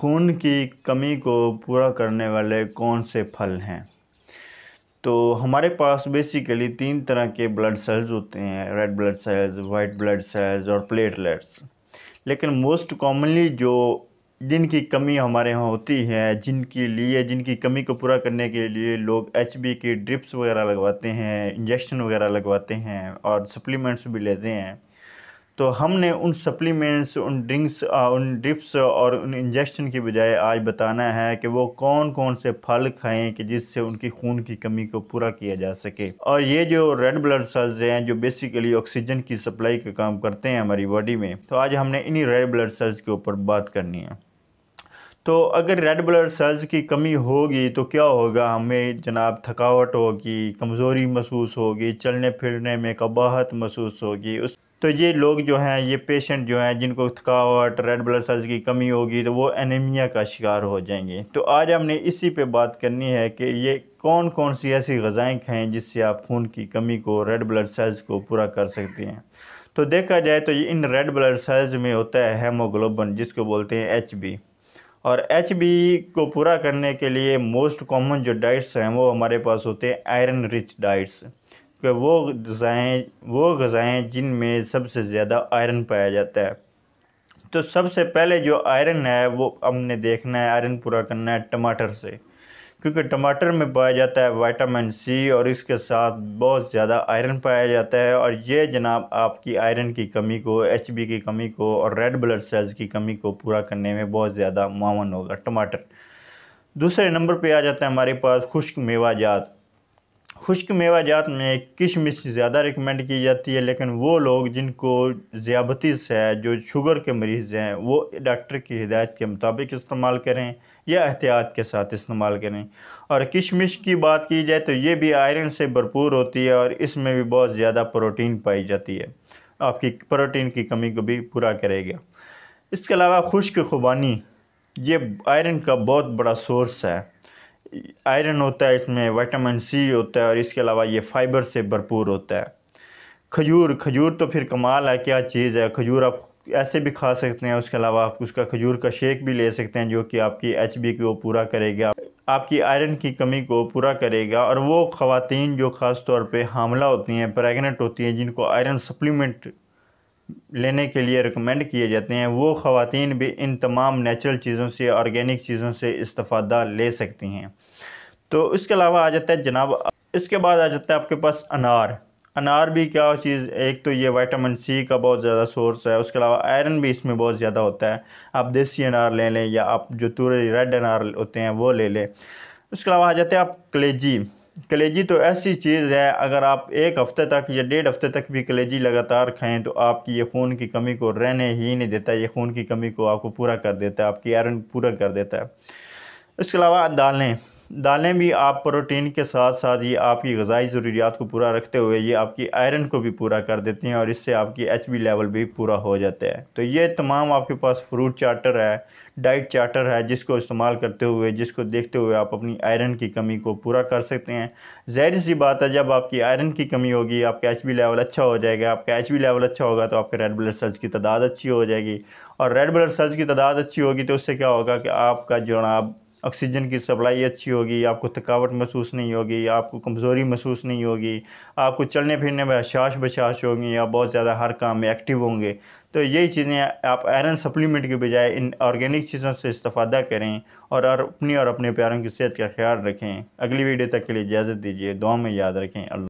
खून की कमी को पूरा करने वाले कौन से फल हैं तो हमारे पास बेसिकली तीन तरह के ब्लड सेल्स होते हैं red blood cells white blood cells और प्लेटलेट्स लेकिन मोस्ट कॉमनली जो जिनकी कमी हमारे यहाँ होती है जिनके लिए जिनकी कमी को पूरा करने के लिए लोग एच की ड्रिप्स वगैरह लगवाते हैं इंजेक्शन वगैरह लगवाते हैं और सप्लीमेंट्स भी लेते हैं तो हमने उन सप्लीमेंट्स उन ड्रिंक्स उन ड्रिप्स और उन इंजेक्शन की बजाय आज बताना है कि वो कौन कौन से फल खाएं कि जिससे उनकी खून की कमी को पूरा किया जा सके और ये जो रेड ब्लड सेल्स हैं जो बेसिकली ऑक्सीजन की सप्लाई का काम करते हैं हमारी बॉडी में तो आज हमने इन्हीं रेड ब्लड सेल्स के ऊपर बात करनी है तो अगर रेड ब्लड सेल्स की कमी होगी तो क्या होगा हमें जनाब थकावट होगी कमज़ोरी महसूस होगी चलने फिरने में कबाहत महसूस होगी उस तो ये लोग जो हैं ये पेशेंट जो हैं जिनको थकावट रेड ब्लड सेल्स की कमी होगी तो वो एनीमिया का शिकार हो जाएंगे तो आज हमने इसी पे बात करनी है कि ये कौन कौन सी ऐसी गज़ाएँ खाएँ जिससे आप खून की कमी को रेड ब्लड सेल्स को पूरा कर सकते हैं तो देखा जाए तो ये इन रेड ब्लड सेल्स में होता है हेमोग्लोबन जिसको बोलते हैं एच और एच को पूरा करने के लिए मोस्ट कॉमन जो डाइट्स हैं वो हमारे पास होते हैं आयरन रिच डाइट्स वो गज़ाएँ वो गज़ाएँ जिनमें सबसे ज़्यादा आयरन पाया जाता है तो सबसे पहले जो आयरन है वो हमने देखना है आयरन पूरा करना है टमाटर से क्योंकि टमाटर में पाया जाता है विटामिन सी और इसके साथ बहुत ज़्यादा आयरन पाया जाता है और ये जनाब आपकी आयरन की कमी को एच की कमी को और रेड ब्लड सेल्स की कमी को पूरा करने में बहुत ज़्यादा मावन होगा टमाटर दूसरे नंबर पे आ जाता है हमारे पास खुश्क मेवा जात खुश्क मेवा जात में किशमिश ज़्यादा रिकमेंड की जाती है लेकिन वो लोग जिनको ज़्याबतीस है जो शुगर के मरीज़ हैं वो डॉक्टर की हिदायत के मुताबिक इस्तेमाल करें या एहतियात के साथ इस्तेमाल करें और किशमिश की बात की जाए तो ये भी आयरन से भरपूर होती है और इसमें भी बहुत ज़्यादा प्रोटीन पाई जाती है आपकी प्रोटीन की कमी को भी पूरा करेगा इसके अलावा खुश्क खुबानी ये आयरन का बहुत बड़ा सोर्स है आयरन होता है इसमें विटामिन सी होता है और इसके अलावा ये फाइबर से भरपूर होता है खजूर खजूर तो फिर कमाल है क्या चीज़ है खजूर आप ऐसे भी खा सकते हैं उसके अलावा आप उसका खजूर का शेक भी ले सकते हैं जो कि आपकी एच बी को पूरा करेगा आपकी आयरन की कमी को पूरा करेगा और वो ख़वातीन जो ख़ास तौर पे हामला होती हैं प्रेगनेंट होती हैं जिनको आयरन सप्लीमेंट लेने के लिए रिकमेंड किए जाते हैं वो ख़वान भी इन तमाम नेचुरल चीज़ों से ऑर्गेनिक चीज़ों से इस्ता ले सकती हैं तो इसके अलावा आ जाता है जनाब इसके बाद आ जाता है आपके पास अनार अनार भी क्या चीज़ एक तो ये वाइटामिन सी का बहुत ज़्यादा सोर्स है उसके अलावा आयरन भी इसमें बहुत ज़्यादा होता है आप देसी अनार ले लें या आप जो तुरे रेड अनार होते हैं वो ले लें उसके अलावा आ जाते हैं आप कलेजी कलेजी तो ऐसी चीज़ है अगर आप एक हफ़्ते तक या डेढ़ हफ़्ते तक भी कलेजी लगातार खाएं तो आपकी ये खून की कमी को रहने ही नहीं देता ये खून की कमी को आपको पूरा कर देता है आपकी आयरन पूरा कर देता है इसके अलावा दालें दालें भी आप प्रोटीन के साथ साथ ये आपकी गज़ाई ज़रूरियात को पूरा रखते हुए ये आपकी आयरन को भी पूरा कर देती हैं और इससे आपकी एच बी लेवल भी पूरा हो जाता है तो ये तमाम आपके पास फ्रूट चार्टर है डाइट चार्टर है जिसको इस्तेमाल करते हुए जिसको देखते हुए आप अपनी आयरन की कमी को पूरा कर सकते हैं जहर सी बात है जब आपकी आयरन की कमी होगी आपका एच बी लेवल अच्छा हो जाएगा आपका एच बी लेवल अच्छा होगा तो आपके रेड ब्लड सेल्स की तादाद अच्छी हो जाएगी और रेड ब्लड सेल्स की तादाद अच्छी होगी तो उससे क्या होगा कि आपका आप ऑक्सीजन की सप्लाई अच्छी होगी आपको थकावट महसूस नहीं होगी आपको कमज़ोरी महसूस नहीं होगी आपको चलने फिरने में अशाश बशाश होगी आप बहुत ज़्यादा हर काम में एक्टिव होंगे तो यही चीज़ें आप आयरन सप्लीमेंट के बजाय इन ऑर्गेनिक चीज़ों से इस्ता करें और अपनी और अपने प्यारों की सेहत का ख्याल रखें अगली वीडियो तक के लिए इजाज़त दीजिए दुआ में याद रखें अल्लाह